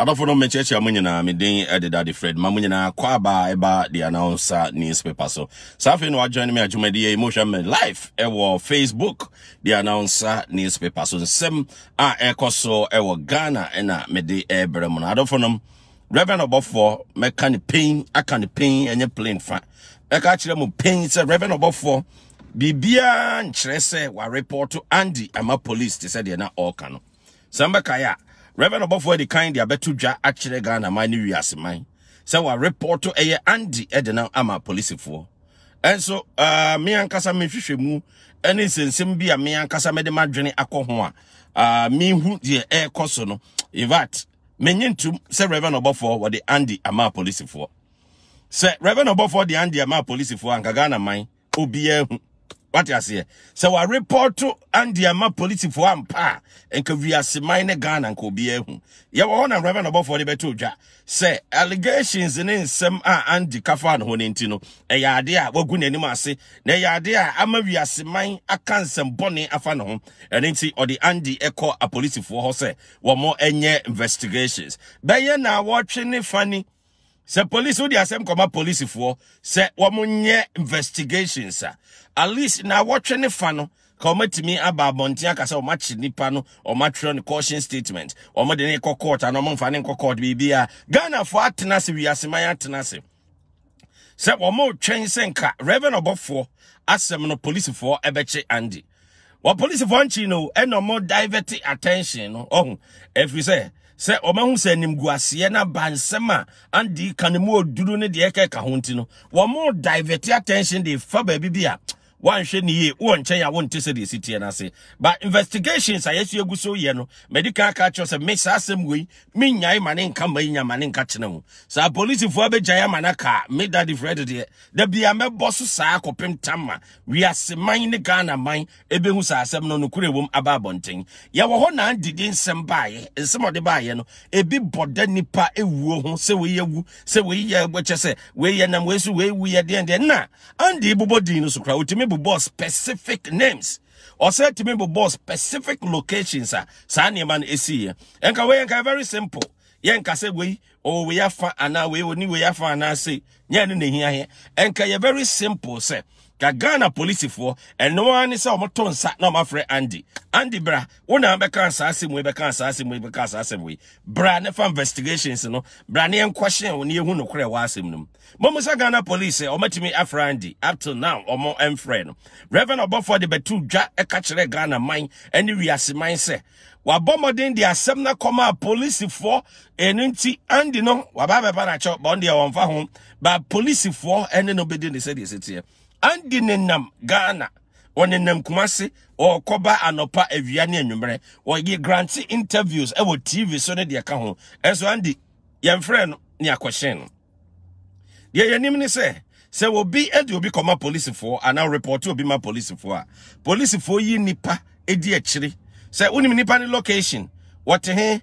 adafo no mekyerɛkyerɛ mo nyinaa meden ɛdeda de fred ma mo nyinaa kɔ aba ɛba de announcer newspaper so you want to join me adwumadeɛ yi emotion me life. ɛwɔ facebook the announcer newspaper so Same a eko so ɛwɔ ghana na mede ɛbrɛ mo no adɔfo nom reverend ɔbɔfoɔ mɛka ne pain can ne pain ɛnyɛ plain fa Eka kyerɛ mo pain sɛ reverend ɔbɔfoɔ biribiaa wa report to andy ama police te sɛ deɛ na ɔreka no sɛ mbɛkaeɛ reverend ɔbɔfoɔ de kan de abɛto dwa akyerɛ ghana man ne wiase man sɛ warepɔɔto ɛyɛ andi ɛde no ama polisifoɔ ɛnso uh, me ankasa mehwehwɛ mu ne nsensɛm bi a me ankasa mede madwene akɔ ho a uh, ah, mehu deɛ e so no evat menye ntom sɛ reverend wa wɔde Andy ama police polisifoɔ sɛ reverend ɔbɔfoɔ de Andy ama polisifoɔ anka ghana man obiara hu wate aseɛ sɛ warepɔto andeama polisifoɔ ampa a nka wiaseman ne ghana nka obiaa hu yɛwɔ hɔ na mrɛbɛ nɔbɔfoɔ de bɛto dwa sɛ allegations ne nsɛm a andi kafa ne ho no nti no ɛyɛ e adeɛ a wagu n'anim ase e a ama wiaseman aka nsɛmbɔne afa ne ho ɛno e nti ɔde andi ɛkɔ apolisifoɔ hɔ sɛ wɔmɔ investigations bɛyɛ na wɔtwe ne fa sɛ police wode asɛm kɔma policefoɔ sɛ wɔmonyɛ investigations a at least na watch ne fa no ka ɔmatumi aba abɔnten ya sɛ omachi nipano no ɔmatwerɛ caution statement ɔmode ne kɔ court ana ɔmomfa ne nkɔ court biribia ghanafoɔ atena ase wiaseman atena ase sɛ wɔma twɛn sɛ nka reven ɔbɔfoɔ asɛm no policefoɔ ɛbɛkye andi wɔ policefoɔ nkyi no eno mo divert attention no if we say sɛ ɔmahu sɛ animguaseɛ no bansɛm a ande ka ne mu ne deɛ ɛkɛka ho nti no wɔmo divert attention de fa baabi bi a One wanhwɛ ne yie wɔ nkyɛn a wonte sɛ deɛ ɛsi teɛ no ase but investigations a yɛsu agu so yɛ no madi kan ka kyerɛ sɛ me saa asɛm wei menyae ma ne nka ma yi nya ma ne nka kyena ho saa polisifoɔ abɛgyae ama no kaa me dade frɛde deɛ da bia mɛbɔ so saa kɔpem tam a wiaseman ne ghana man ɛbɛhu saa asɛm no nokorɛ wom aba abɔnten yɛwɔ hɔ na ndidi nsɛm baeɛ nsɛm ɔde baeɛ no ebi bɔda nipa ewuo ho we wei awu sɛ wei yɛ kyɛ sɛ wei yɛ nam wei so wei wu yɛ deɛ deɛ na andi bobɔ din no so kora ɔtumi bobɔ specific names or ɔsɛ tumi bobɔ specific locations a saa man, no ɛsiiɛ Enka we enka very simple yɛnka sɛ we ɔwɔ wei afa anaa wei ɔni wei afa anaa se nyɛ no na ɛhiahiɛ ɛnka yɛ very simple sɛ ka ghana polisifoɔ ɛnoa ne sɛ ɔmoto nsa na ɔmafrɛ andy andy bra wo na bɛka saa asɛm wei bɛka saa asɛm wei bɛka saa asɛm wei bra ne fa investigations no bra ne yɛnkɔhyɛn wo ne yɛhu nokorɛ wɔ asɛm no mu mmom sɛ ghana police eh, ɔmatumi afrɛ andy up to now ɔmo ɛmfrɛ no reverend ɔbɔfoɔ de bɛtu dwa ɛka kyerɛ ghana man ne wiaseman sɛ wabɔ mmɔden de asɛm no kɔmaa polisifoɔ ɛno nti andy no waba bɛba nakyɛw bɔn deɛ wɔmfa ho ba polisifoɔ ne no bɛdi ne sɛdeɛ sɛteɛ andi nenam ghana wɔnenam kumase ɔrekɔba anɔpa awia ne anwummerɛ wɔyɛ grante interviews ɛwɔ tv so ne deɛ ka ho ɛso andi yɛmfrɛ no ne akɔhyɛn no deɛ yɛnim ne sɛ sɛ obi de obi kɔma polisifoɔ anaa repɔte obi ma polisifoɔ a polisifoɔ yi nipa edi akyire sɛ wonim nipa ne location wɔte he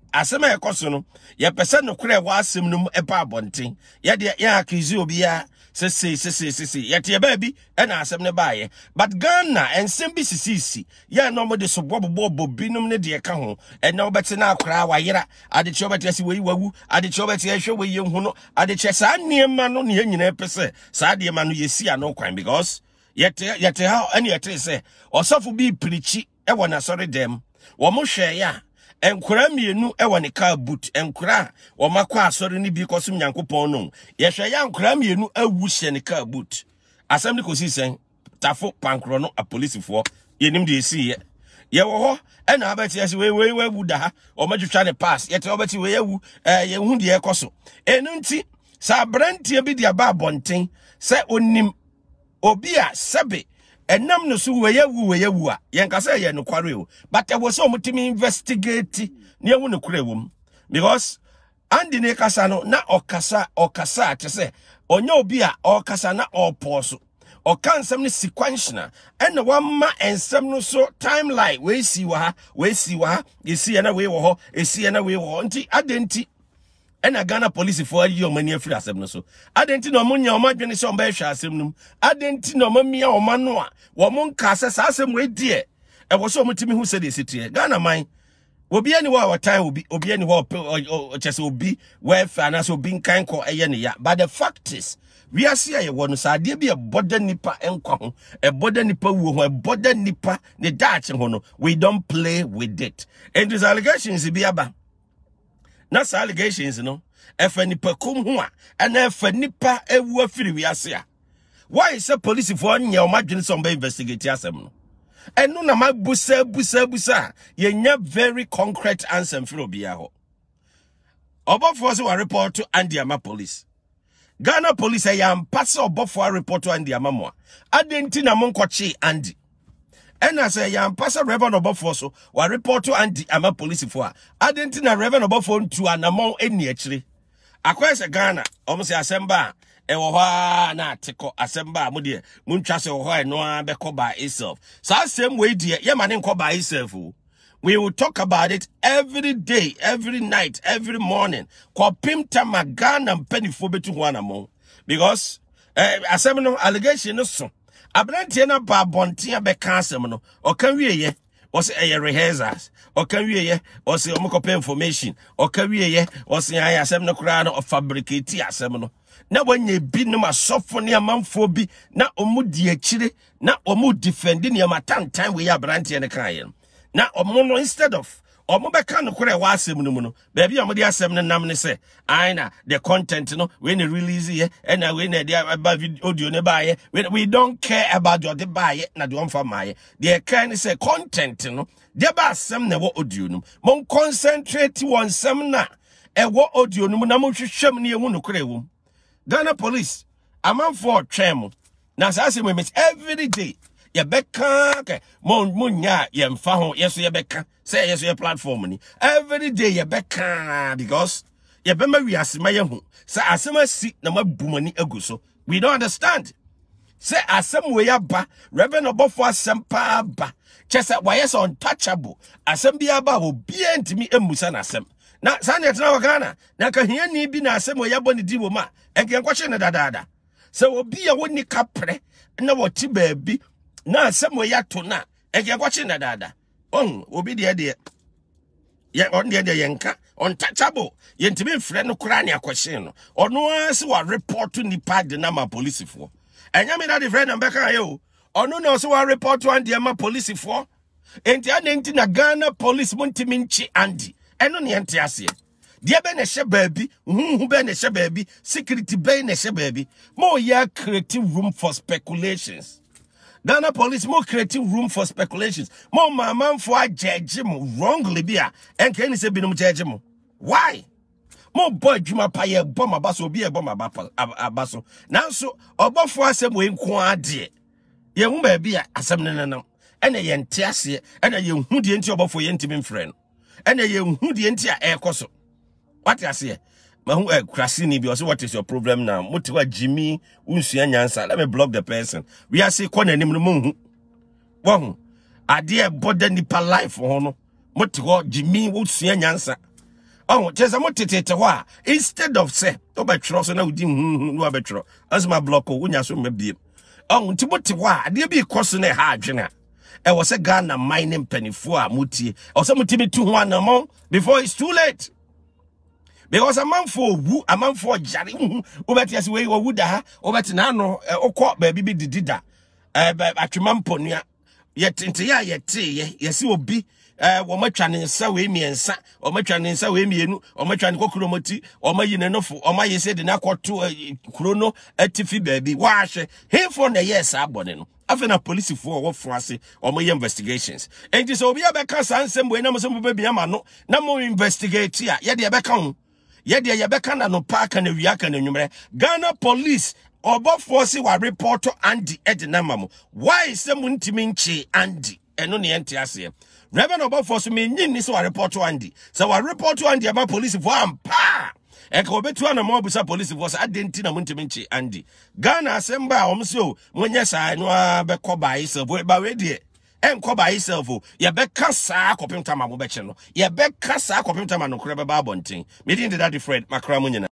asɛm a ɛkɔ so no yɛpɛ sɛ nokorɛ ɛwɔ asɛm no mu ɛba abɔnten yɛdeɛ yɛakese obiaa sesei sesei sesei yɛteɛ baabi ɛna asɛm no baayɛ but ghana ɛnsɛm bi sisiisi yɛn na ɔmode sobɔbobɔbɔ binom ne deɛ ka ho ɛnɛ wobɛte no akoraa wayera adekyerɛ wobɛteɛ sɛ wei wawu adekyerɛ wobɛteɛ hwɛ wei yɛhu no adekyerɛ saa nneɛma no ne yɛn nyinaa pɛ sɛ saa nneɛma no yɛsi ano kwan because yɛte yɛte ha ɛne yɛte sɛ ɔsɔfo bi pirikyi ɛwɔ n'asɔre dɛm wɔn hwɛɛ a nkora mmienu wɔ ne car boot nkora a wɔma kɔ asɔre no bi kɔsom nyankopɔn no yɛhwɛ yɛ nkora mmienu awu hyɛ ne car boot asɛm de kɔsi sɛn tafo pankorɔ no apolisifoɔ yɛnim deɛ ɛsiiɛ yɛwɔ hɔ ɛna e abɛti ɛsi wei wei wawu da ha ɔmatwitwa ne pass yɛte ɔbɛti wei awu ɛɛ e, yɛhu deɛ ɛkɔ so ɛnu nti saa aberanteɛ bi de aba abɔnten sɛ onim obi a sɛbe ɛnam no so wɔyɛ wu wɔyɛ wu a yɛnka sɛ ɛyɛ nokware o but ɛwɔ sɛ mi investigate ne ɛhu nokorɛ wɔ mu because andi ne kasa no na ɔkasa ɔkasa a te sɛ ɔnyɛ obi a ɔkasa na ɔpɔɔ so ɔka nsɛm no si kwanhyina ɛna wama nsɛm no so timeline wei si wɔ ha wei si wɔ ha esi yɛ na wei wɔ hɔ esi yɛ na wei wɔ hɔ nti adeɛ nti ɛna ghana polisifoɔ ayi ɔmo ani afiri asɛm no so adan ti na ɔmo nya ɔmo adwene sɛ ɔmo ɛhwɛ asɛm no mu adan ti na ɔmo mia ɔmo ano a wɔn nka sɛ saa asɛm wɔ ediɛ ɛwɔ sɛ ɔmo timi hu sɛ deɛ esiteɛ ghana man obi ani hɔ a wɔtan obi obi ani hɔ ɔpɛ ɔkyɛ sɛ obi wɔɛfɛ anaasɛ obi nkan kɔ ɛyɛ but the fact is wiase a yɛwɔ no saa adeɛ bi ɛbɔda nipa nkwa ho ɛbɔda nipa wuo ho ɛbɔda nipa ne daakye ho no we don play with it and these allegations bi aba. na saa allegations no ɛfa nipakum ho a ɛna ɛfa nipa ewu afiri wiase a why sɛ polisifoɔ nyɛ ɔmo adwene sɛ ɔmo investigate asɛm no ɛno na ma busa busa busa a very concrete answer mfiri obiara hɔ ɔbɔfoɔ sɛ wareport to andiama police ghana police ɛyɛ ampa sɛ ɔbɔfoɔ report to andiama mo a adɛn na monkɔkyee andi ɛna i yɛampa sɛ reverend ɔbɔfoɔ so warepɔto andi ama polisifoɔ a ade I na reverend ɔbɔfoɔ ntu anammɔn ɛni akyire akɔyɛ sɛ ghana ɔm sɛ asɛm ba a ɛwɔ hɔ a na ate kɔ asɛm ba a mo deɛ montwa sɛ ɛwɔ hɔ a ɛno a by itself So asɛm wei deɛ yɛma ne by itself we will talk about it every day every night every morning kɔpem tam and ghana mpanifoɔ bɛtu ho anammɔn because eh, asɛm no allegation no so aberanteɛ no ba abɔnten a bɛka asɛm no ɔka wieɛ ɔsɛ ɛyɛ rehearsals ɔka wieɛ ɔsɛ ɔmo kɔpɛ information ɔka wieɛ ɔsɛ ayɛ asɛm no koraa no ɔfabricate asɛm no na wanya binom asɔfo ne amanfoɔ bi na ɔmo di akyire na ɔmo defend nneɛma tantan wei aberanteɛ no kaeɛ no na ɔmo no instead of ɔmo bɛka nokorɛ ɛwɔ asɛm no mu no baabi a ɔmode asɛm no nam ne sɛ ae na the content no wei ne release yɛ ɛna wei na ɛde ɛba audio ne baayɛ we don't care about deɛ ɔde baayɛ na deɛ ɔmfa maayɛ deɛ ɛkae ne sɛ content no deɛ ba asɛm na ɛwɔ audio no mu monconcentrate wɔ nsɛm no a ɛwɔ audio no mu na monhwehwɛ mu ne yɛhu nokorɛ wɔ mu ghana police amanfoɔ ɔtwɛn mu na saa asɛm ɛmɛs every day yɛbɛka mon monnya a yɛmfa ho yɛso yɛbɛka sɛ yɛso yɛ platform ni every day yɛbɛka because yɛbɛma wiase ma yɛhu sɛ asɛm asi na mabu mani agu so we don't understand sɛ asɛm wei aba reverend ɔbɔfoɔ asɛm Chesa aba kyɛ sɛ wayɛ sɛ untouchable asɛm wo aba mi emusa ntumi mmusa na saa ne ɛtena wɔ ghana na kahiani bi na asɛm wei abɔ ne di wɔ na a ɛnkɛnkɔhye no dadaada sɛ obi wo ni kaprɛ na ti baabi na asɛm wɔ yɛato no a ɛgye ɛkɔkye na daada ɔhu obi deɛ deɛ yɛ ɔn deɛ deɛ yɛnka ɔntachable yɛntumi mfrɛ no koraa ne akɔhyee no ɔno ara sɛ warepɔto nnipa de no ma polisifoɔ ɛnyɛ me dade frɛ na mbɛka yɛ o ɔno na ɔsɛ warepɔto andeɛ ma polisifoɔ enti adɛn nti na ghana police mu ntimi nkye andi ɛno ne yɛnte aseɛ deɛ bɛ na ɛhyɛ baabi huhu bɛ na ɛhyɛ baabi security bɛ na ɛhyɛ baabi ma ɔyɛ creative room for speculations Ghana police more creative room for speculations. More my man, for a judge wrongly be and can you say binum judge Why? More boy juma paye bomb abaso be a bomb abaso. Now so abo for asem we nkwa de. Ye hu ba bi asem ne nanam. Ene ye nte ase ene ye hu de nti for ye ntimi friend. no. Ene ye hu de a ekoso. What you say? mahu eh, krasini bi what is your problem now mote wa jimi unsua nyansa let me block the person we are say kɔ nanim no monhu wo boda ade e bɔda nipa life ho no mote hɔ jimi unsua nyansa oh kyerɛ sɛ motetete hɔ instead of sɛ wobɛtwerɛ so na wodi huhu na wabɛtwerɛ ɛsɛ ma block o oh, wonya so mmabiem oh nti mote hɔ a bi kɔ na ɛha eh, adwene a ɛwɔ sɛ ghana man ne mpanifoɔ a motie say Moti motumi tu ho before it's too late because a amanfo owu amanfo ɔgyare hu wobɛte ase wei ɔwu da ha wobɛte na ano wokɔ eh, baabi bi didi da eh, atwema mpɔnua yɛtenteyɛ a yɛteeyɛ yɛsɛ obi Yet eh, atwa ne nsa wei mmiɛnsa wɔn atwa ne nsa wei mmienu wɔn we ne kɔkɔrɔ mo ti wɔn ayi ne nofo wɔn ayi sɛ de ne akɔto kuro no atifi baabi wɔahyɛ hefoɔ na ɛyɛ saa abɔne no afei na polisifoɔ wɔwɔ fo ase wɔn yɛ investigations nti sɛ obi abɛka saa nsɛm wei nam sɛ mo bɛbi ama no na mo investigate a yɛde ɛbɛka ho yɛdeɛ yɛbɛka na no paa ka na ka na nwumerɛ ghana police ɔbɔfoɔ si wa report andy ɛde nama mu why sɛ mu ntumi nkye andy ɛno ne yɛnte aseɛ reverend ɔbɔfoɔ so menyi nni sɛ wa report andy sɛ wa report andy ɛma polisifoɔ ampaa ɛka wɔbɛtua na mɔbusa polisifoɔ sɛ adɛn nti na montumi nkye andy ghana asɛm ba a ɔm sɛ o monyɛ saa no a bɛkɔ bae sɛ bawei ɛnkɔ ba itself o oh. yɛbɛka saa kɔpem tam a mobɛkyerɛ no yɛbɛka saa kɔpem tam a nokorɛ bɛba abɔnten medin deda different makra mu nyina